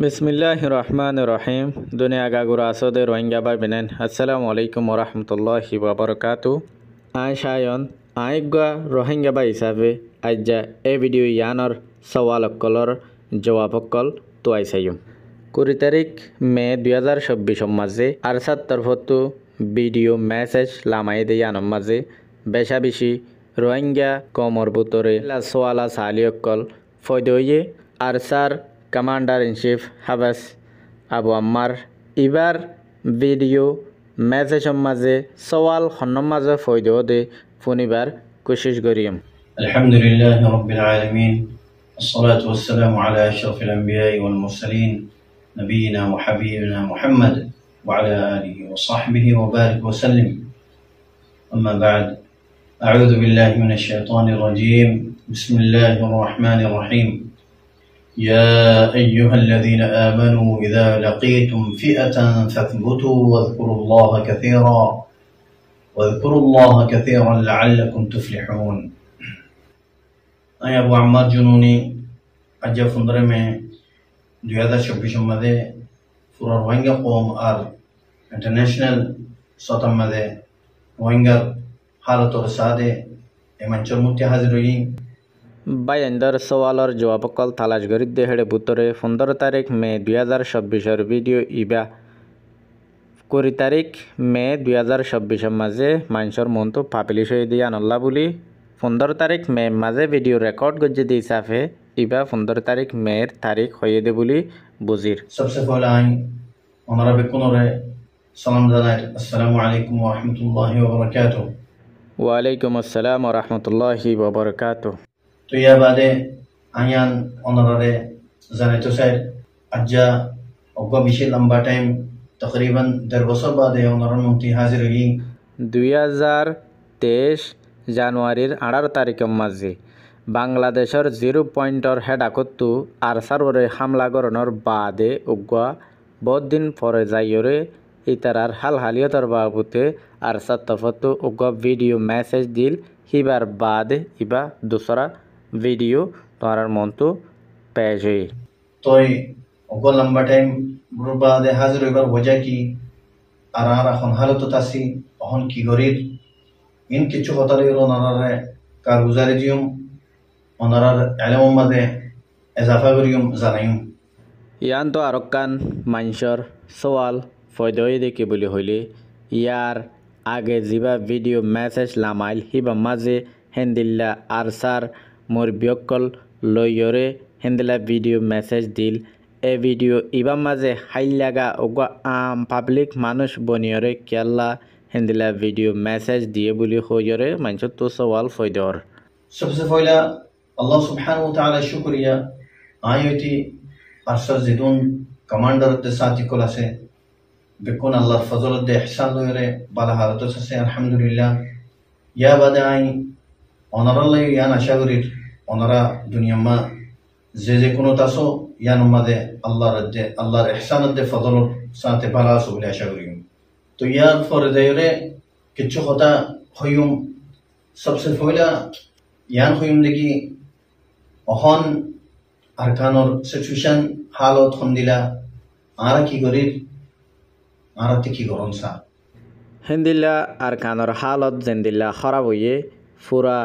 বিসমিল্লাহ রহমান রহিম দুনিয়া গাগুর আসদে রোহিঙ্গা বা বিনেন আসসালামু আলাইকুম রহমতুল্লাহি বাবরকাতু আয় সায়ন আয়গা রোহিঙ্গা বা হিসাবে আজ্জা এ ভিডিও ইয়ানর সওয়াল অকলর জবাব অকল তো আইসাইম কুড়ি তারিখ মে দুই হাজার চব্বিশ মাঝে আরসার তরফতো ভিডিও মেসেজ লামাই দেয়ানম মাঝে বেশা বেশি রোহিঙ্গা কমর বুতরে সোয়ালা সালি অকল আর সার commander in chief Habas Abu Ammar এবার ভিডিও মেসেজের মাঝে সওয়াল খন্নর মাঝে ফয়দা দে ফোনিবার কোশিশ الحمد لله رب العالمين الصلاة والسلام على أشرف الأنبياء والمرسلين نبينا وحبيبنا محمد وعلى آله وصحبه وبارك وسلم أما بعد أعوذ بالله من الشيطان الرجيم بسم الله الرحمن الرحيم يا أيها الذين آمنوا إذا لقيتم فئة فاثبتوا واذكروا الله كثيرا واذكروا الله كثيرا لعلكم تفلحون أي أبو عمار جنوني أجا فندرمي میں جویدہ شبیش مدے فورا روہنگا قوم آر انترنشنل سوتم مده روہنگا حالة رسادة امان ایمان حاضر বাইন্দর সওয়ালর জবাব কল তালাশ গরি দেহেড়ে বুতরে পনেরো তারিখ মে দুই হাজার চব্বিশের ভিডিও ইবা কুড়ি তারিখ মে দুই হাজার চব্বিশের মাঝে মাইনসর মনটো পাবলিশ হয়ে দিয়ে আনল্লা বলি পনেরো তারিখ মে মাঝে ভিডিও রেকর্ড গজ্জে দিয়ে হিসাবে ইবা পনেরো তারিখ মের তারিখ হয়ে দে বলি বুঝির সবসে পহলে আইন ওনারা সালাম জানাই আসসালামু আলাইকুম ওয়া রাহমাতুল্লাহি ওয়া বারাকাতুহু ওয়া আলাইকুম আসসালাম ওয়া রাহমাতুল্লাহি ওয়া বারাকাতুহু tuya bade anyan honorare zane tusair ajja ogwa bishi lamba time takriban der bosor bade honoran munti hazir hoyi 2023 জানুয়ারির আঠারো তারিখ মাঝে বাংলাদেশের জিরো পয়েন্টর হেডাকত্তু আর সার্বরে হামলা গরণের বাদে উগুয়া বহুদিন পরে যাইরে ইতারার হাল হালিয়তর বাবুতে আর সত্যফত উগুয়া ভিডিও মেসেজ দিল হিবার বাদে ইবা দোসরা वीडियो तारार मंतो पैजे तोय ओगो लंबा टाइम ग्रुप बादे हाजिर হইবার বজা কি আর আর এখন হালত তাসি অহন কি গরির ইন কিছু হতা রইল নানারে কার গুজারে দিউম অনারার এলেম মাঝে এজাফা করিউম জানাইম ইয়ান তো আরকান সওয়াল বলি হইলে ইয়ার আগে জিবা ভিডিও মেসেজ লামাইল হিবা মাঝে হেন্দিল্লা আর সার মোর বিয়কল লয়রে হেন্দলা ভিডিও মেসেজ দিল এ ভিডিও ইবা মাঝে হাইলাগা ওগা আম পাবলিক মানুষ বনিয়রে কেলা হেন্দলা ভিডিও মেসেজ দিয়ে বলি হইরে মানুষ তো সওয়াল ফয়দর সবসে ফয়লা আল্লাহ সুবহানাহু ওয়া তাআলা শুকরিয়া আইওটি আরসার জিদুন কমান্ডার তে সাথী কোল আছে বেকুন আল্লাহর ফজলত দে ইহসান লয়রে বালা হালত আছে আলহামদুলিল্লাহ ইয়া বাদাই onarallah yan aşağıdır. Onara dünyama zeze kunutaso yan ummade Allah radde Allah ihsan adde fadlul saate bala subne aşağıdır. তো ইয়ার পরে দেয়রে কিছু কথা হইম সবসে ফইলা ইয়ান হইম দেখি অহন আর কানোর সিচুয়েশন হালত হন দিলা আরা কি করির আরাতে কি করন সা হিন্দিল্লা আর কানোর হালত জেন্দিল্লা খরাব হইয়ে ফুরা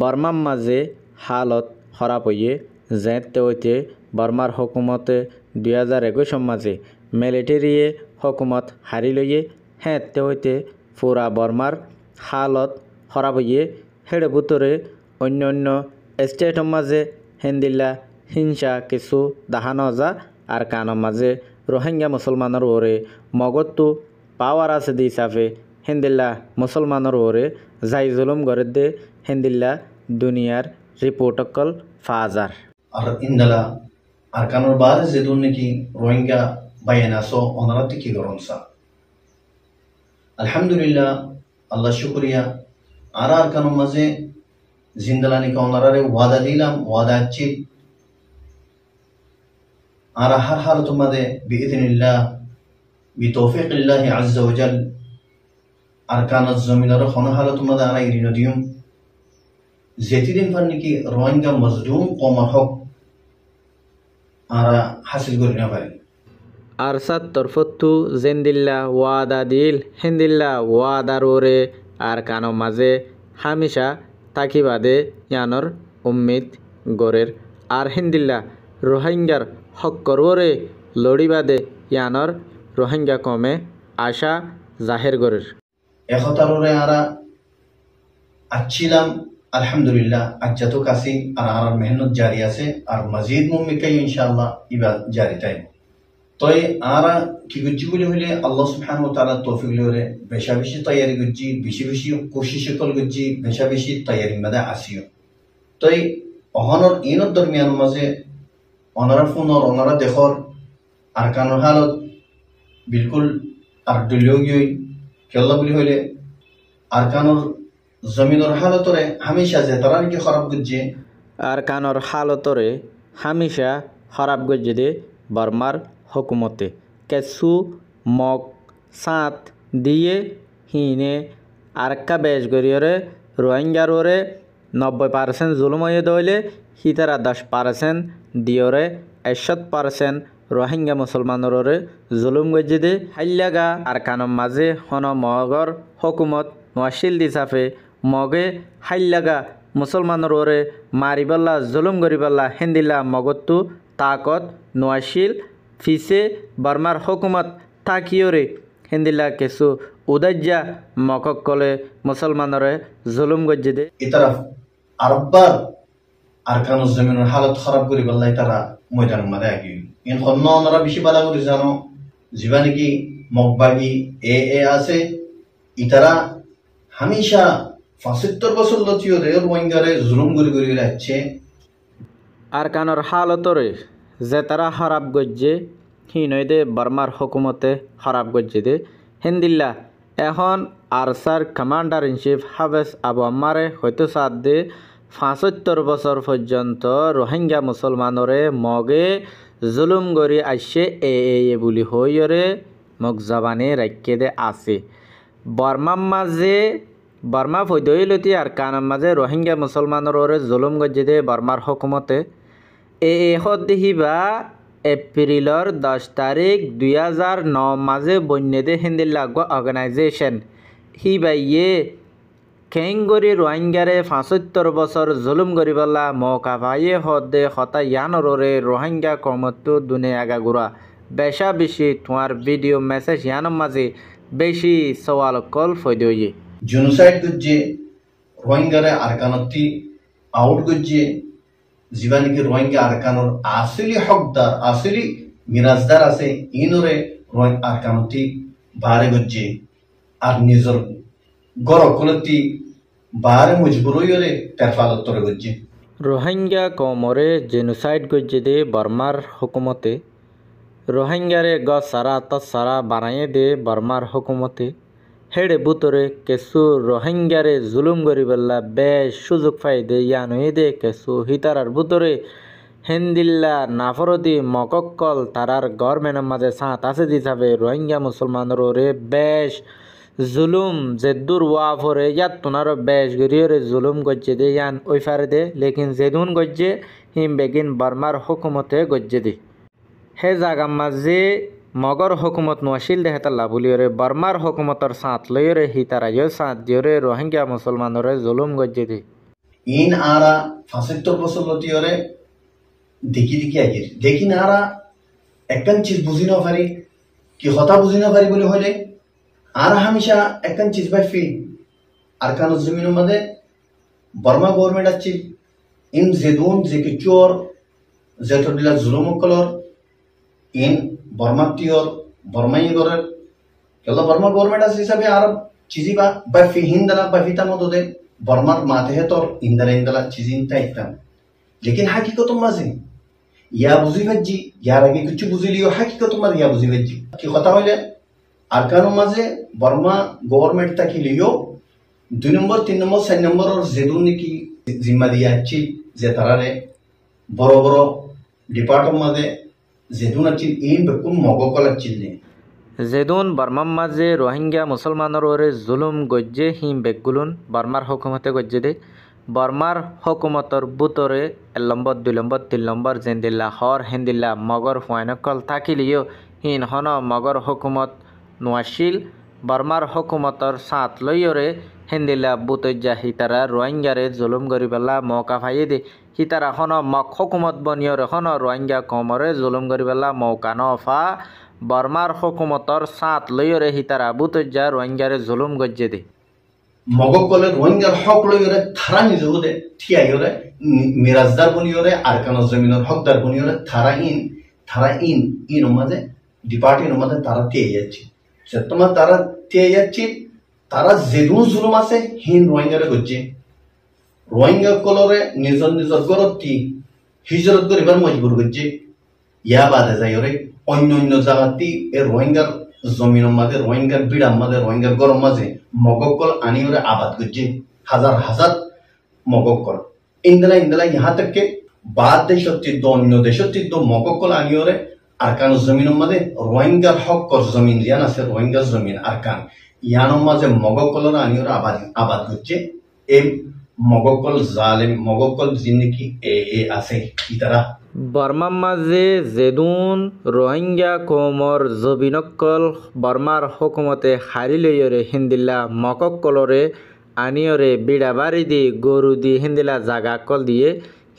বৰ্মাৰ মাজে হালত সৰা পৰিয়ে যে তেওঁতে বৰ্মাৰ হুকুমতে দুহেজাৰ একৈছৰ মাজে মিলিটেৰীয়ে হুকুমত হাৰি লৈয়ে হে তেওঁতে পূৰা বৰ্মাৰ হালত সৰা পৰিয়ে সেই বুটৰে অন্য অন্য ষ্টেটৰ মাজে হেন্দিলা হিংসা কিছু দাহান সজা আৰু কাণৰ মাজে ৰোহিংগা মুছলমানৰ ওৰে মগতটো পাৱাৰ আছে দি হিচাপে হেন্দিল্লা মুসলমানর ওরে যাই জুলুম গরে দে হেন্দিল্লা দুনিয়ার রিপোর্টকল ফাজার আর ইন্দলা আর কানোর বারে যে নাকি রোহিঙ্গা বায়ানাসো ওনারা কি গরমসা আলহামদুলিল্লাহ আল্লাহ শুক্রিয়া আর আর কানো মাঝে জিন্দালানিকে রে ওয়াদা দিলাম ওয়াদা আচ্ছি আর হার হার তোমাদের বিদিনিল্লাহ বিতৌফিক আল্লাহ আজ্জা ওজাল আরকানাত জমিনার হন হালত মাদা আনা ইরিন দিউম জেতিদিন ফার নিকি রোহিঙ্গা মজদুম কমা হক আরা হাসিল করি না পারি আরসাত তরফতু জেন্দিল্লা ওয়াদা দিল হিন্দিল্লা ওয়াদার ওরে আর কানো মাঝে হামিশা তাকিবাদে ইয়ানর উম্মিদ গোরের আর হিন্দিল্লা রোহিঙ্গার হকর ওরে লড়িবাদে ইয়ানর রোহিঙ্গা কমে আশা জাহের গোরের এখতাররে আরা আচ্ছিলাম আলহামদুলিল্লাহ আচ্ছা তো কাসি আর আর মেহনত জারি আছে আর মজিদ মুম্মিকাই ইনশাআল্লাহ ইবা জারি তাই তই আরা কি গুজি বলি হইলে আল্লাহ সুবহান ওয়া তাআলা তৌফিক লরে বেশা বেশি তৈয়ারি গুজি বেশি বেশি কোশিশ কল গুজি বেশা বেশি তৈয়ারি মাদে আসিও তই অহনর ইনর দরমিয়ান মাঝে অনরা ফোনর অনরা দেখর আর কানর হালত বিলকুল আর ডুলিও গিয়ে খেলা বলি হইলে আর কানোর জমিনের হালতরে হামেশা যে তারা নাকি খারাপ করছে আর কানোর হালতরে হামেশা খারাপ করছে দে বর্মার হুকুমতে কেসু মগ সাঁত দিয়ে হিনে আরেকটা বেশ গরিয়রে রোহিঙ্গারে নব্বই পার্সেন্ট জুলুম হয়ে দইলে হিতারা দশ পার্সেন্ট দিয়রে একশত পার্সেন্ট রোহিঙ্গা মুসলমানরে জুলুম গজিদে হাল্যাগা আর কানম মাঝে হন মগর হকুমত মশিল দিসাফে মগে হাল্যাগা মুসলমানরে মারিবল্লা জুলুম গরিবল্লা হেন্দিল্লা মগত্তু তাকত নোয়াশিল ফিসে বর্মার হকুমত তাকিওরে হেন্দিল্লা কেসু উদাজ্জা মকক কলে মুসলমানরে জুলুম গজ্জিদে আরব্বার আর কানুজ হালত খারাপ করি বললাই তারা ময়দান মাদা আগি ইন অন্য অন্যরা বেশি বালা করে জানো জীবা নাকি মগবাগি এ এ আছে ইতারা হামেশা পঁচাত্তর বছর লতীয় রেল রোহিঙ্গারে জুলুম করে করে রাখছে আর কানোর হালতরে যে তারা খারাপ গজ্জে হি নয় দে বার্মার হকুমতে খারাপ গজ্জে দে হেন্দিল্লা এখন আরসার commander in chief Habas Abu আম্মারে হয়তো সাথ দে পাঁচত্তর বছর পর্যন্ত রোহিঙ্গা মুসলমানরে মগে জুলুম গড়ি আসছে এ এ বুলি হইরে মগ জবানে রাখিয়ে দে আছে বর্মার মাঝে বর্মা ফৈদইলতি আর কানার মাঝে রোহিঙ্গা মুসলমানরে জুলুম গজ্জি দে বর্মার হকুমতে এ এহত দেখিবা এপ্রিলর দশ তারিখ দুই হাজার ন মাঝে বন্যদে হিন্দিল্লাগ অর্গানাইজেশন হিবাইয়ে কেঙ্গরি রোহিঙ্গারে ফাঁসত্তর বছর জুলুম গরিবলা মৌকা ভাইয়ে হদে হতা ইয়ানরে রোহিঙ্গা কমতো দুনে আগা আগাগুড়া বেশা বেশি তোমার ভিডিও মেসেজ ইয়ানোর মাঝে বেশি সওয়াল কল ফৈদয়ে জুনসাইড গুজে রোহিঙ্গারে আরকানতি আউট গুজে জীবানিকে রোহিঙ্গা আরকানোর আসলি হকদার আসলি মিরাজদার আছে ইনরে রোহিঙ্গা আরকানতি বারে গুজে আর নিজর গরকুলতি ಬಾರಿ ಮುಜ್ಬುರುಯೊರೆ ತೆರಫಾಲತ್ತೊರೆ ಗೊಜ್ಜಿ রোহিঙ্গা কমরে জেনোসাইড গজ্জে বর্মার হুকুমতে রোহিঙ্গারে গ সারা ত সারা বানাইয়ে দে বর্মার হুকুমতে হেড়ে বুতরে কেসু রোহিঙ্গারে জুলুম বেলা বেশ সুযোগ পাই দে ইয়ানুই দে কেসু হিতারার বুতরে হেন্দিল্লা নাফরতি মকক্কল তারার গড় মেনের মাঝে সাঁত আছে হবে রোহিঙ্গা মুসলমানরে বেশ জুলুম জেদ্দুর ওয়া ফরে ইয়াত তোনার বেশ গরিয়রে জুলুম গজ্জে দে ইয়ান ওই ফারে দে লেকিন জেদুন গজ্জে হিম বেগিন বার্মার হুকুমতে গজ্জে দে হে জাগাম মাঝে মগর হকুমত নোয়াশিল দেহেতাল্লা লাভুলিয়রে বার্মার হকুমতর সাঁত লইরে হিতারাইয় সাঁত দিয়রে রোহিঙ্গা মুসলমানরে জুলুম গজ্জে দে ইন আরা ফাঁসিত্ব প্রসলতিয়রে দেখি দেখি আগে দেখি না আরা একখান চিজ বুঝি না পারি কি হতা বুঝি না পারি বলে হলে আর ফি ಎಕ್ಕನ್ ಚೀಸ್ ಬೈ ಫೀಲ್ ಅರ್ಕಾನು ಜಮೀನು ಮದೆ ಬರ್ಮಾ ಗೌರ್ಮೆಂಟ್ ಅಚ್ಚಿ ಇನ್ ಜೆದೂನ್ ಜೆಕಿಚೋರ್ দিলা জুলুম কলর ইন বর্মা টিওর বর্মাই গরের কেল বর্মা গভর্নমেন্ট আছে হিসাবে আর চিজি বা বা ফি দালা বা ফিতা মতো দে বর্মার মাথে হে তোর ইন্দারা ইন্দলা চিজি ইনতা ইতাম লেকিন হাকিকত মাঝে ইয়া বুঝি ভাজি ইয়ার আগে কিছু বুঝিলিও হাকিকত মাঝে ইয়া বুঝি ভাজি কি কথা হইলে আরকানো মাঝে বর্মা গভর্নমেন্ট তাকে লিও দুই নম্বর তিন নম্বর চার নম্বর যেদুন নাকি জিম্মা দিয়া হচ্ছি যে তারারে বড় বড় ডিপার্টমেন্ট মাঝে যেদুন আছিল এই বেকুন মগকল আছিল জেদুন বার্মার মাঝে রোহিঙ্গা মুসলমানের ওরে জুলুম গজ্জে হিম বেগগুলুন বার্মার হকুমতে গজ্জে দে বার্মার হকুমতর বুতরে লম্বর দুই লম্বর তিন লম্বর জেন্দিল্লা হর হেন্দিল্লা মগর হুয়ানকল থাকিলিও হিন হন মগর হকুমত নোয়াশিল বর্মার হকুমতর সাঁত লইয়রে হেন্দিলা বুতজ্জা হিতারা রোহিঙ্গারে জুলুম গরিবেলা মৌকা ফাইয়ে দে হিতারা হন মক হকুমত বনিয়রে হন রোহিঙ্গা কমরে জুলুম গরিবেলা মৌকা নফা বর্মার হকুমতর সাঁত লইয়রে হিতারা বুতজ্জা রোহিঙ্গারে জুলুম গজ্জে দে মগক কলে রোহিঙ্গার হক লইরে থারা নিজেও দে ঠিয়াইরে মিরাজদার বনিয়রে আর কান জমিনের হকদার বনিয়রে থারা ইন থারা ইন ইন মাঝে ডিপার্টির মাঝে তারা তে যাচ্ছে তোমার তারা চেয়ে যাচ্ছে তারা যেগুলো জুলুম আছে হিন রোহিঙ্গারে করছে রোহিঙ্গা কলরে নিজর নিজর গরতি হিজরত করিবার মজবুর করছে ইয়া বাদে যাই ওরে অন্য অন্য জায়গাতে এ রোহিঙ্গার জমিনের মাঝে রোহিঙ্গার বিড়ার মাঝে রোহিঙ্গার গরম মাঝে মগকল আনি ওরে আবাদ করছে হাজার হাজার মগকল ইন্দলা ইন্দলা ইহা থেকে বাদ দেশত্রিদ্ব অন্য দেশত্রিদ্ব মগকল আনি ওরে আরকানুজ জমিনের মাঝে রোহিঙ্গার হক জমিন রিয়ান আছে রোহিঙ্গার জমিন আরকান ইয়ানোর মাঝে মগকলর আনিওর আবাদ আবাদ করছে এই মগকল জালেম মগকল জিন্দগি এ এ আছে ইতারা বর্মার মাঝে জেদুন রোহিঙ্গা কৌমর জবিনকল বর্মার হকুমতে হারিলেয়রে হিন্দিল্লা মককলরে আনিয়রে বিড়া বাড়ি দি গরু দি হিন্দিলা জাগা কল দিয়ে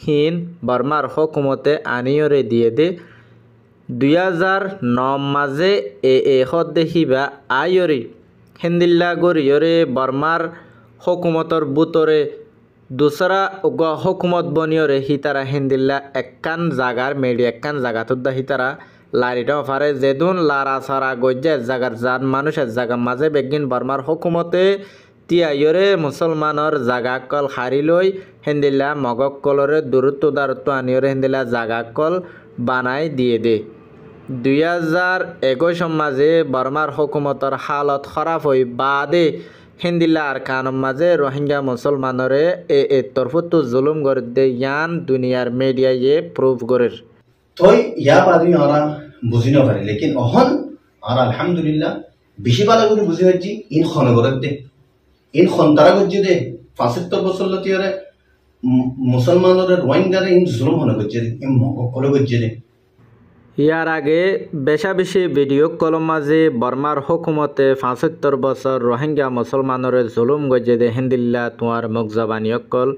হিন বর্মার হকুমতে আনিয়রে দিয়ে দে দুই হাজার ন মাজে এ এ এহত দেখিবা আয়রি হেন্দিল্লা গরিয়রে বর্মার হকুমতর বুতরে দুসরা উগ হকুমত বনিয়রে হিতারা হিন্দিল্লা এক্কান জাগার মেডি এক্কান জাগাতত দা হিতারা লারিট ফারে জেদুন লারা সারা গজ্জা এক জাগার জান মানুষ এক জাগার মাঝে বেগিন বর্মার হকুমতে তিয়াইরে মুসলমানৰ জাগাকল হাৰি লৈ হেন্দিলা মগক কলৰে দূৰত্ব দাৰত্ব আনিয়ৰে হেন্দিলা জাগাকল বানাই দিয়ে দে দুই হাজার একুশ মাঝে বর্মার হকুমতর হালত খরাব হই বাদে হিন্দিলা কান মাঝে রোহিঙ্গা মুসলমানরে এ এ তরফতো জুলুম করে দে ইয়ান দুনিয়ার মিডিয়া ইয়ে প্রুফ করে তই ইয়া বাদি আরা বুঝি ন পারে লেকিন অহন আর আলহামদুলিল্লাহ বেশি ভালো করে বুঝি হচ্ছি ইন খন করে দে ইন খন তারা করছি দে পাঁচাত্তর বছর লতিয়রে মুসলমানরে রোহিঙ্গারে ইন জুলুম হন করছে দে ইন মগ করে করছে দে ইয়ার আগে বেশি ভিডিও কলম মাঝে বর্মার হুকুমতে পাঁচাত্তর বছর রোহিঙ্গা মুসলমানের জুলুম দে হিন্দিল্লা তোমার মুখ জবানি অকল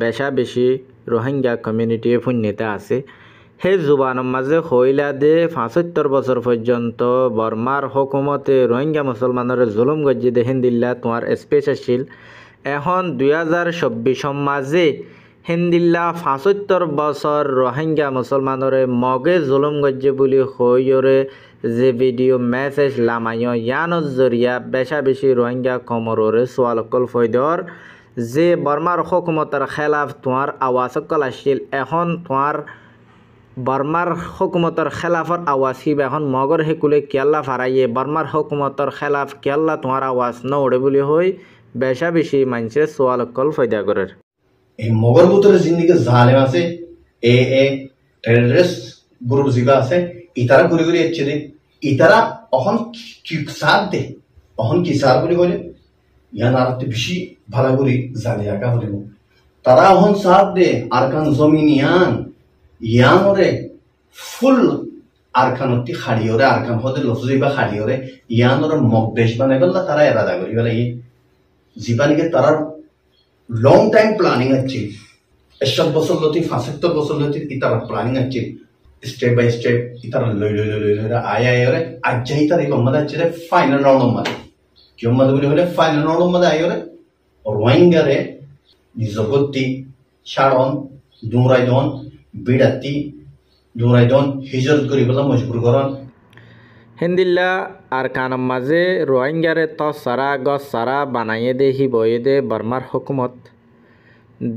বেশি রোহিঙ্গা কমিউনিটি পুণ্যতে আছে সেই জুবান মাঝে হইলা দে পাঁচাত্তর বছর পর্যন্ত বর্মার হুকুমতে রোহিঙ্গা মুসলমানের জুলুম দে হিন্দিল্লা তোমার স্পেস আছিল এখন দুই হাজার চব্বিশ মাঝে সেনদিল্লা পাঁচসত্তৰ বছৰ ৰোহিংগা মুছলমানৰে মগে জুলুম গজ্জে বুলি সৈয়ৰে যে ভিডিঅ' মেছেজ লামায় ইয়ানৰ জৰিয়া বেচা বেছি ৰোহিংগা কমৰৰে ছোৱালকল ফৈদৰ যে বৰ্মাৰ সকুমতৰ খেলাফ তোমাৰ অকল আছিল এখন তোমাৰ বৰ্মাৰ সকুমতৰ খেলাফৰ আৱাজ শিৱ এখন মগৰ শেকুলে কেল্লা ফাৰাইয়ে বৰ্মাৰ সকুমতৰ খেলাফ কেল্লা তোমাৰ আৱাজ নউৰে বুলি হৈ বেচা বেচি মানুহে ছোৱালকল ফৈদা কৰে এই মগর বুতরের জিন্দিকে জালেম আছে এ এ টেররিস্ট গ্রুপ জিগা আছে ইতারা ঘুরি ঘুরি এসছে ইতারা অহন সার দে অহন কি সার বলে বলে ইয়ান আর বেশি ভালো করে জালে আঁকা হলে তারা অহন সার দে খান জমিন ইয়ান ইয়ান ওরে ফুল খান অতি আর খান হতে জিবা বা ওরে ইয়ান ওর মগ বেশ বানাই তারা এরাদা করি বলে জিবানিকে তারা লং টাইম প্ল্যানিং achieve. এসব বছর লতিফ ফাঁসাত্তর বছর লতিফ ইতারা প্ল্যানিং আছে স্টেপ বাই স্টেপ ইতারা লই লই লই লই আই আই রে আজ্জাই তার এই গম্মাদ আছে রে ফাইনাল রাউন্ড মাদে কি মাদে বলি হলে ফাইনাল রাউন্ড আই আয় রে রোহিঙ্গারে জগতি সারণ দুরাইদন বিড়াতি দুরাইদন হিজরত করিবলা মজবুর করন হিন্দিল্লা আর কানম মাঝে রোহিঙ্গারে ত সারা গছ সারা বানাইয়ে দে হি বয়ে দে বর্মার হুকুমত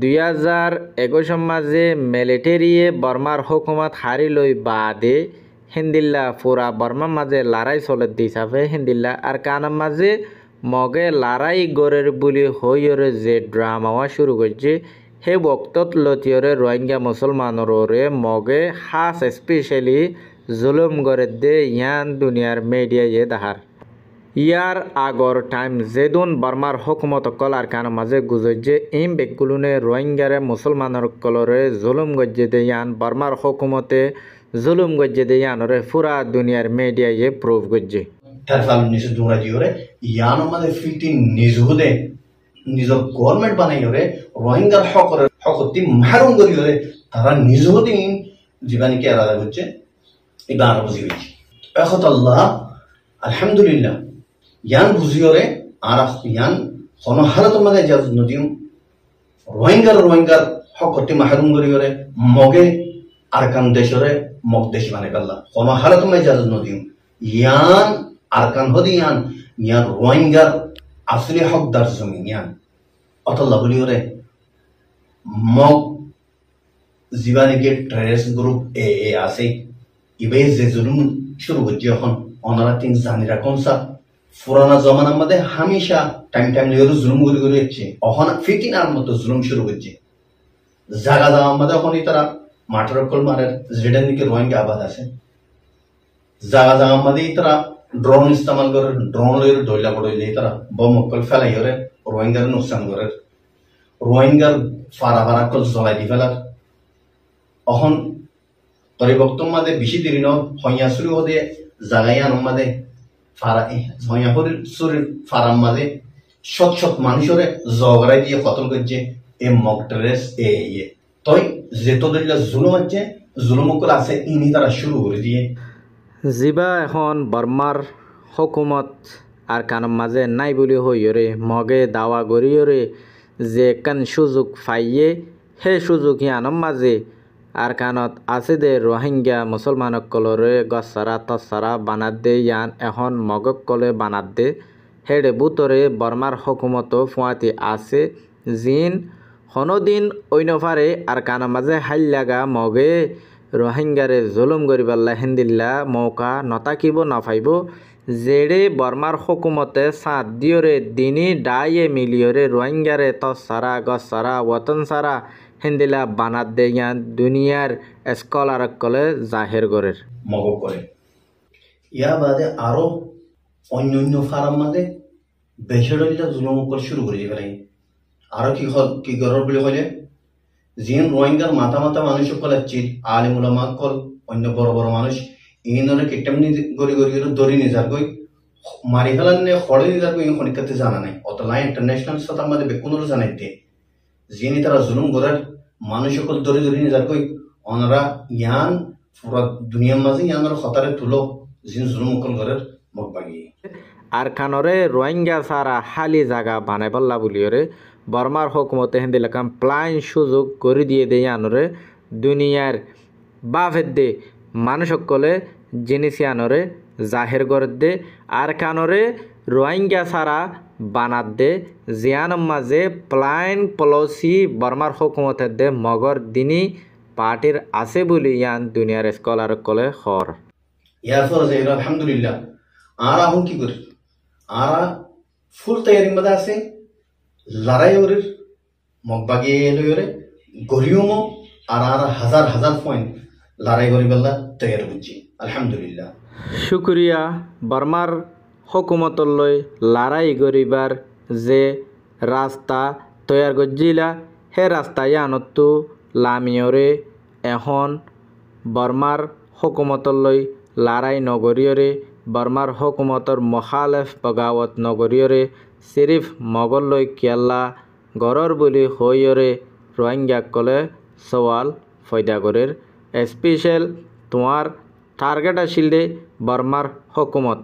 দুই হাজার একুশ মাঝে মিলিটেরিয়ে বর্মার হুকুমত হারি লই বাদে হিন্দিল্লা পুরা বর্মার মাঝে লড়াই চলে দিছাফে হিন্দিল্লা আর কানম মাঝে মগে লড়াই গরের বুলি হইরে যে ড্রামাওয়া শুরু করছে সেই বক্তত লতিয়রে রোহিঙ্গা মুসলমানরে মগে খাস স্পেশালি জুলুম গড়ে দে ইয়ান দুনিয়ার মেডিয়া ইয়ে দাহার ইয়ার আগর টাইম জেদুন বার্মার হকুমত কলার কান মাঝে গুজর যে ইম বেগুলুনে রোহিঙ্গারে মুসলমানের কলরে জুলুম গজ্জে দে ইয়ান বার্মার হকুমতে জুলুম গজ্জে দে ইয়ানরে পুরা দুনিয়ার মেডিয়া ইয়ে প্রুফ গজ্জে সাল নিজ গভর্নমেন্ট বানাইরে রোহিঙ্গার হকরে হকতি মারুম করিলে তারা নিজুদিন জীবানিকে আলাদা করছে ben ruziyik. Ökhet Allah, elhamdülillah. Yan ruziyore, araf yan, kono halat maga cazı nudiyum. Rohingar rohingar, hakkotti mahrum görüyore, moge arkan deşore, mog deşmane kalla. Kono halat maga cazı nudiyum. Yan arkan hodi yan, yan rohingar asli hakdar zumin yan. Atallah görüyore, mog জিবানিকে ট্রেস group এ এ আছে İbeyze এখন অনারা তিন জানিরা কমসা পুরানা জমানার মধ্যে হামেশা টাইম টাইম লেগে জুলুম করে করে হচ্ছে অহন ফিটিনার মতো জুলুম শুরু করছে জাগা দেওয়ার মধ্যে এখনই তারা মাঠের কল মারের যেটার দিকে রোহিঙ্গা আবাদ আছে জাগা জাগার মধ্যে তারা ড্রোন ইস্তেমাল করে ড্রোন লইয়ে বড় পড়ইলে তারা বম অকল ফেলাই করে রোহিঙ্গার নোকসান করে রোহিঙ্গার ফারা ফারা কল জ্বলাই দি ফেলার অহন Tarikatın madde bir şey değil no. Honya sürü hode zagayan madde fara honya hode sürü faram madde şot şot manşore zogray diye katıl gece e moktres e ye. Toy zetodilla zulüm acce জুলুম কৰা আছে ইনি তারা শুরু কৰি দিয়ে জিবা এখন বর্মার হকুমত আর কানম মাঝে নাই বলি হইরে মগে দাওয়া গড়িয়রে যে কান সুযোগ ফাইয়ে হে সুযোগ আনম মাঝে আৰখানত আছে দে ৰোহিংগা মুছলমানসকলৰে গছৰা তছৰা বানাত দে ইয়ান এখন মগক কলে বানাত দে হেডে বুতৰে বৰ্মাৰ হকুমতো ফুৱাতি আছে জিন হনদিন সনোদিন অন্যফাৰে আৰখানৰ মাজে হাল্লাগা মগে ৰোহিংগাৰে জুলুম কৰিবাল্লা হেন্দিল্লা মৌকা নতাকিব নাফাইব জেৰে বৰ্মাৰ হকুমতে চাঁদ দিয়ৰে দিনী ডায়ে মিলিয়ৰে ৰোহিংগাৰে তছৰা গছৰা ৱতন চাৰা হেন্দিলা বানাত দেয়ান দুনিয়ার কলে জাহের গরের মগব করে ইয়া বাদে আরো অন্য অন্য ফার্ম মাদে বেসরকারিটা জুলম করে শুরু করে দিবে লাগে কি হল কি গরর বলে হলে জিন রোহিঙ্গার মাথা মাথা মানুষ কলে চির আলিম উলামা কল অন্য বড় বড় মানুষ ইনরে কেটেমনি গরি গরি গড়ি দড়ি নিয়ে যার গই মারি ফেলার নে হড়ে নিয়ে কই গই জানা নাই অত লাইন ইন্টারন্যাশনাল সাথে মাদে বেকুনর জানাইতে যিনি তারা জুলুম করার মানুষ সকল ধরে ধরে যারকৈ অনরা জ্ঞান পুরা দুনিয়ার মাঝে জ্ঞানের খতারে তুলো যিনি জুলুম অকল করার মগ বাগিয়ে আর খানরে রোহিঙ্গা সারা হালি জাগা বানাই পাল্লা বলি বুলিয়রে বর্মার হকমতে হেন্দি লেখাম প্লাইন সুযোগ করে দিয়ে দেয় আনরে দুনিয়ার বাফের দে মানুষ সকলে জিনিস আনরে জাহের করে দে আর কানরে রোহিঙ্গা সারা দে জিয়ান মাঝে প্লাইন পলসি বর্মার হকুমতে দে মগর দিনী পার্টির আছে বলে ইয়ান দুনিয়ার স্কলার কলে হর আলহামদুলিল্লাহ আর কি করি আর ফুল তৈরি মধ্যে আছে লড়াই আর আর হাজার হাজার পয়েন্ট লড়াই করি বেলা তৈরি হচ্ছে আলহামদুলিল্লাহ শুক্রিয়া বর্মার হকুমতলৈ লাৰাই গৰিবাৰ যে ৰাস্তা তৈয়াৰ কৰিছিলা সেই ৰাস্তাই আনতো লামিয়ৰে এখন বৰ্মাৰ হকুমতলৈ লাৰাই নগৰীয়ৰে বৰ্মাৰ হকুমতৰ মহালেফ বগাৱত নগৰীয়ৰে চিৰিফ মগললৈ কিয়লা গড়ৰ বুলি হৈয়ৰে ৰোহিংগাক ক'লে চৱাল ফৈদাগৰীৰ স্পেচিয়েল তোমাৰ টাৰ্গেট আছিল দে বৰ্মাৰ হকুমত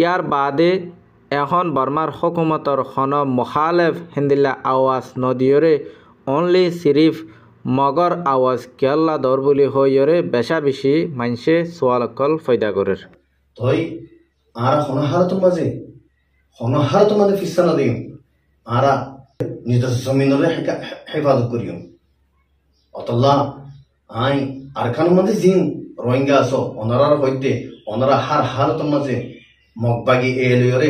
ইয়াৰ বাদে এখন বৰ্মাৰ হকুমতৰ হন মুখালেফ হিন্দিলা আৱাজ নদীয়রে অনলি চিৰিফ মগৰ আৱাজ কেল্লা দৰ বুলি হৈয়ৰে বেচা বেছি মানছে চোৱালকল ফয়দা কৰে তই আৰা সনহাৰ তোমাৰ যে হেফাজত অতল্লা আই জিন রোহিঙ্গা আস অনারার হইতে অনারা হার হার তোমাজে mogbagi eeliyore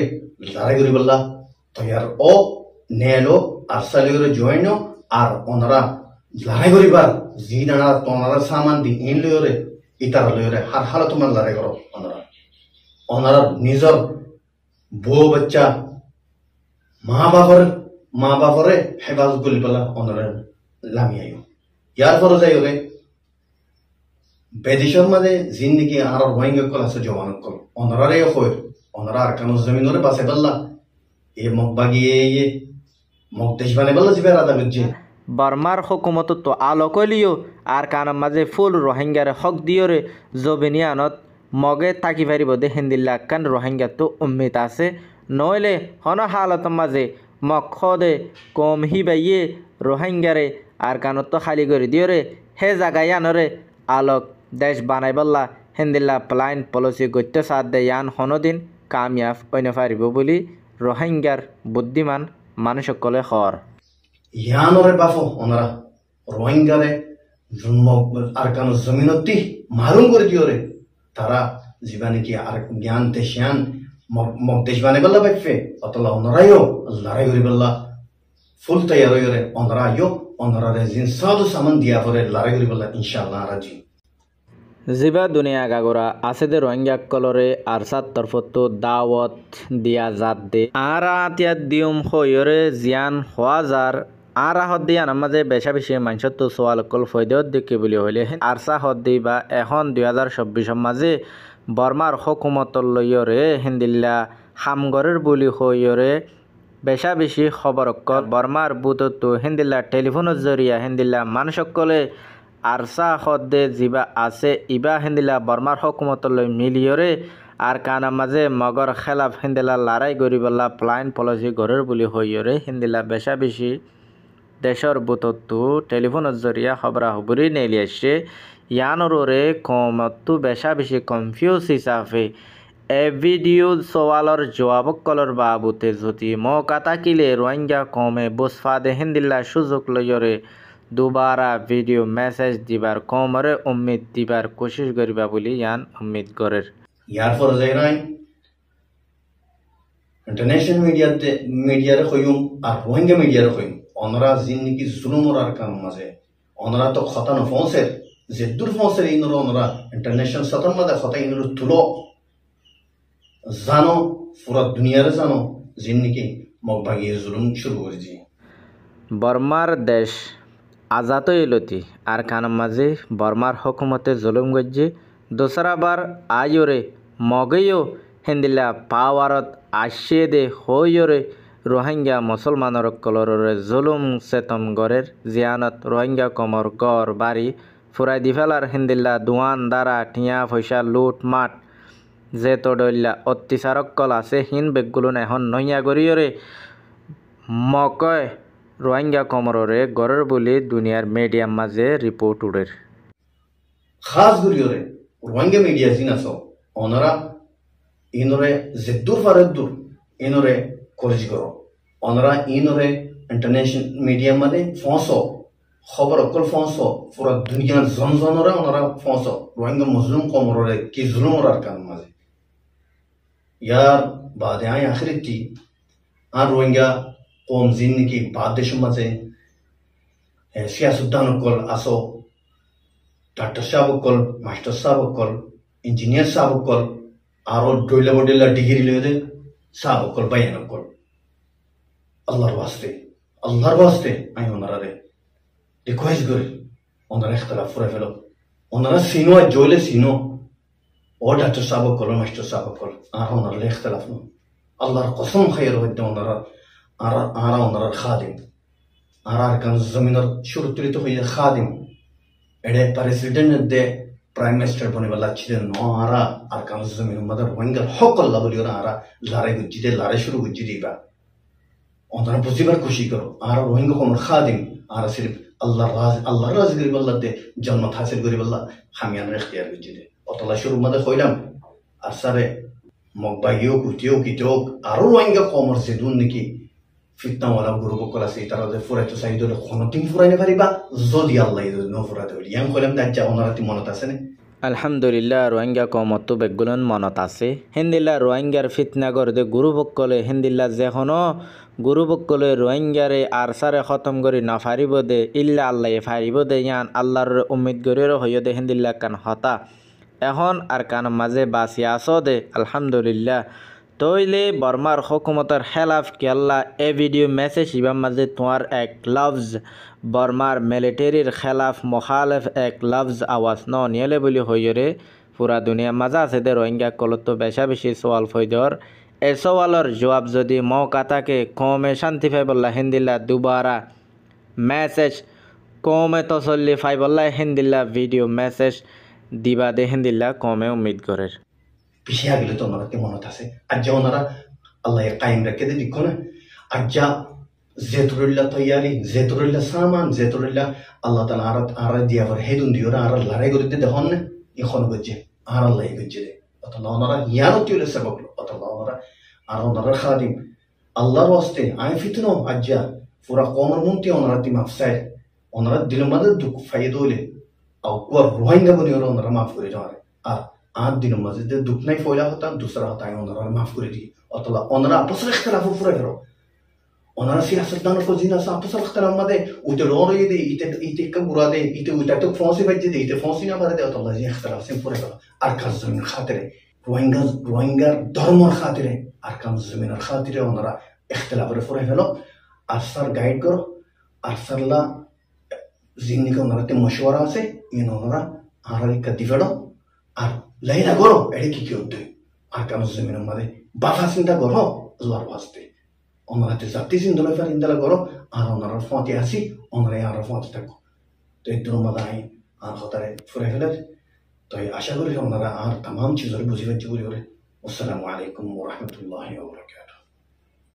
laraguriballa toyar o neelo arsaliyore joino ar onara laraguribar zinana tonara samandi inliyore itaraliyore har hala tomar laragoro onara onara nizor বো বাচ্চা মা বাবার মা বাবরে হেফাজ করিবলা অনরেন লামিয়াইও ইয়ার পরে যাই বেদেশের মাঝে জিন্দিগি আর রোহিঙ্গাকল আছে জওয়ানকল অনরারে হইর অনরা আর কানুজ জমিনরে বাসে বললা এ মগ বাগিয়ে ইয়ে মগ দেশ বানে বললা জিবে রাদা গজ্জে বার্মার হকুমত তো আলো কলিও আর কানার মাঝে ফুল রোহিঙ্গার হক দিয়রে জবিনিয়ানত মগে তাকি পারিব দে হিন্দিল্লা কান রোহিঙ্গা তো উম্মিত আছে নইলে হন হালত মাঝে মক্ষদে কম হি বাইয়ে রোহিঙ্গারে আর কানত তো খালি করে দিয়রে হে জাগাই আনরে আলোক দেশ বানাইবল্লা হেন্দিল্লা প্লাইন পলিসি গত্য সাধ্যে ইয়ান হনদিন কামিয়াব অন্য পারিব বলে রোহিঙ্গার বুদ্ধিমান মানুষকলে হর ইয়ানরে বাফ ওনারা রোহিঙ্গারে জমিনতি মারুম করে তারা আর জ্ঞান মগ দেশ বানাইবল্লা অতলা লড়াই করিবল্লা ফুল তৈয়ার হয়ে ওনারা আইও ওনারা জিন সামান দিয়া পরে লড়াই করিবল্লা রাজি জিবা দুনিয়া আছে দে রোহিঙ্গা কলরে আর সাত তরফতো দাওয়াত দিয়া জাত দে আর আতিয়া দিয়ম হইরে জিয়ান হওয়া যার আর আহত দিয়া মাঝে বেশা বেশি মানুষত তো সোয়াল কল ফৈদেওত দিকে বুলি হইলে আরসা হদ দি বা এখন দুই হাজার চব্বিশের মাঝে বর্মার হকুমতর লইয়রে হিন্দিল্লা হামগরের বুলি হইরে বেশা বেশি খবর বর্মার বুততো হিন্দিল্লা টেলিফোনের জরিয়া হিন্দিল্লা মানুষকলে আরসা হদ্দে জিবা আছে ইবা হেন্দিলা বর্মার হকুমতলৈ মিলিয়রে আর কানা মাজে মগর খেলাফ হিন্দিলা লড়াই গরিবল্লা প্লাইন পলজি গরের বুলি হইয়রে হিন্দিলা বেশা বেশি দেশৰ বুটতো টেলিফোনৰ জৰিয়া খবৰা খবৰি নেলিয়াইছে ইয়ানৰৰে কমতো বেচা বেছি কনফিউজ হিচাপে এ ভিডিও সৱালৰ জবাবকলৰ বাবুতে যদি মৌকা তাকিলে ৰোহিংগা কমে দে দেহেন্দিল্লা সুযোগ লৈৰে দুবারা ভিডিও মেসেজ দিবার কমরে উম্মিদ দিবার কোশিশ করিবা বলি ইয়ান উম্মিদ उम्मीद ইয়ার ফর फर নাই ইন্টারন্যাশনাল মিডিয়াতে মিডিয়ার কইম আর রোহিঙ্গা মিডিয়ার কইম অনরা জিন্দগি জুলুম আর কাম মাঝে অনরা তো খতানো ফোঁসের যে দূর ফোঁসের ইনর অনরা ইন্টারন্যাশনাল সতন মাঝে খতা ইনর তুলো জানো পুরা দুনিয়ারে জানো জিন্দগি মগ জুলুম শুরু করেছি বর্মার দেশ আজাত এলতি আর কান মাঝে বর্মার হকুমতে জুলুম গজ্জে দোসরাবার আয়োরে মগেও হেন্দিলা পাওয়ারত আশিয়ে দে হইয়রে রোহিঙ্গা মুসলমানর কলররে জুলুম সেতম গরের জিয়ানত রোহিঙ্গা কমর গর বাড়ি ফুরাই দি হেন্দিল্লা দুয়ান দ্বারা ঠিয়া ফৈসা লুট মাঠ যে তডল্লা অত্যাচারক কল আছে হিন বেগগুলো এখন নইয়া গরিয়রে মকয় রোহিঙ্গা কমররে গড়ের বলে দুনিয়ার মিডিয়ার মাঝে রিপোর্ট উড়ের খাস গুলিওরে রোহিঙ্গা মিডিয়া জিন আস অনরা ইনরে যে দূর ফারে দূর ইনরে করজি কর অনরা ইনরে ইন্টারন্যাশনাল মিডিয়া মানে ফঁস খবর অকল ফঁস পুরা দুনিয়ার জন জনরা অনরা ফঁস রোহিঙ্গা মুসলিম কমরে কি জুলুম জুলুমরার কান মাঝে ইয়ার বাদে আই আখিরিতি আর রোহিঙ্গা কম قوم زندگی بعدش مزه سیاستدان কল আস ডাক্তার সাহেব কল মাস্টার সাহেব কল ইঞ্জিনিয়ার সাহেব কল আরো ডইলা বডিলা ডিগ্রি লয়ে সাহেব কল বাইন কল আল্লাহর বাস্তে আল্লাহর বাস্তে আমি ওনারা রে রিকোয়েস্ট করি ওনারা ইখতলাফ ফুরে ফেল ওনারা সিনো আর জইলে সিনো ও ডাক্তার সাহেব কল মাস্টার সাহেব কল আর ওনারা ইখতলাফ ন আল্লাহর কসম খাইয়ের হইতে ওনারা আরা ওনার খাদিম আরার কান জমিনের সুরতলিত হইয়া খাদিম এডে প্রেসিডেন্ট দে প্রাইম মিনিস্টার বনিবালা ছিলেন ন আরা আর কান জমিন মাদার ওয়াঙ্গার হক আল্লাহ বলি ওরা আরা লারে গুজ্জি দে লারে শুরু গুজ্জি দিবা ওনারা বুঝিবার খুশি করো আর রোহিঙ্গা কোন খাদিম আর সিরিফ আল্লাহ রাজ আল্লাহ রাজ গরিব আল্লাহ দে জন্মত হাসিল গরিব আল্লাহ খামিয়ানের এখতিয়ার গুজ্জি দে অতলা শুরু মাদে হইলাম আর সারে মগবাগিও কুটিও কিটোক আরো রোহিঙ্গা কমর সেদুন নাকি ফিতনাওয়ালা গুরু আছে তারা যে ফুরাইতে চাই দলে খনটিং ফুরাইতে পারিবা যদি আল্লাহ যদি ন ফুরাতে হইলি ইয়াং কইলাম দাজ্জা অনারাতি মনত আছে আলহামদুলিল্লাহ রোহিঙ্গা কমত বেগুলন মনত আছে হিন্দিল্লা রোহিঙ্গার ফিতনাগর দে গুরুবকলে হিন্দিল্লা যেখনো গুরুবকলে রোহিঙ্গারে সারে খতম না ফারিব দে ইল্লা আল্লাহ ফারিব দে ইয়ান আল্লাহর উম্মিদ গরিরও হইয় দে হিন্দিল্লা কান হতা এখন আর কান মাঝে আস দে আলহামদুলিল্লাহ তইলে বর্মার হকুমতার খেলাফ কেল্লা এ ভিডিও মেসেজ ইবাম মাজে তোমার এক লভজ বর্মার মিলিটারির খেলাফ মহালেফ এক লফজ আওয়াজ ন নিয়েলে বলি হইরে পুরা দুনিয়া মাজা আছে দে রোহিঙ্গা কলত্ব বেশা বেশি সওয়াল ফৈদর এ সওয়ালর জবাব যদি ম কাতাকে কমে শান্তি ফাইবল্লা হিন্দিল্লা দুবারা মেসেজ কমে তসল্লি ফাইবল্লা হিন্দিল্লা ভিডিও মেসেজ দিবা দে হিন্দিল্লা কমে উম্মিদ করের পিছিয়ে গেলে তো ওনারা মনত আছে আর যা ওনারা আল্লাহ কায়েম রেখে দিয়ে দেখো আর যা জেতরুল্লাহ তৈয়ারি জেতরুল্লাহ সামান জেতরুল্লাহ আল্লাহ তালা আর আর দিয়া পর হেদুন দিও না আর লড়াই করতে দেখুন না এখন গজ্জে আর আল্লাহ গজ্জে দে অথবা ওনারা ইয়ারতি হলে সবক অথবা ওনারা আর ওনারা খাদিম আল্লাহর হস্তে আয় ফিতন আজ্জা পুরা কমর মুমতি ওনারা তিম আফসায় ওনারা দিল মাদের দুঃখ ফাইয়ে দোলে আর রোহিঙ্গা বনি ওরা ওনারা মাফ করে যাওয়ারে আর আট দিনের মধ্যে যে দুঃখ নাই ফয়লা হতাম দুসরা হতা আমি ওনারা মাফ করে দিই অতলা ওনারা আপসের খেলাফ উপরে ফেরো ওনারা সিয়াসত দানোর ফজিন আছে আপসের খেলাফ মা উইতে রং রয়ে দেয় ইতে ইতে একটা গুড়া দেয় ইতে উইতে একটা ফসি বাজ্যে দেয় ইতে ফসি না পারে দেয় অতলা যে খেলাফ সেম পরে ফেলো আর কাজ জমিন খাতিরে রোহিঙ্গা রোহিঙ্গার ধর্মর খাতিরে আর কাম জমিনের খাতিরে ওনারা এখতলাফরে ফুরে ফেলো আর স্যার গাইড করো আর স্যারলা জিন্দিকে ওনারা তে মশওয়ারা আছে ইন ওনারা আর একটা দিবেড়ো আর লাইনা করো এটি কি কি হতে আর কাম জমিন মানে বাফা চিন্তা করো হ্যাঁ? জোয়ার ফাঁসতে ওনার হাতে জাতি চিন্তা লাই চিন্তা করো আর ওনার ফাঁতে আসি ওনার আর ফাঁতে থাকো তো এই দুর্মাদ আই আর হতারে ফুরে ফেলে তো আশা করি ওনারা আর তাম চিজরে বুঝি বাজি করে করে আসসালামু আলাইকুম রহমতুল্লাহ বরকাত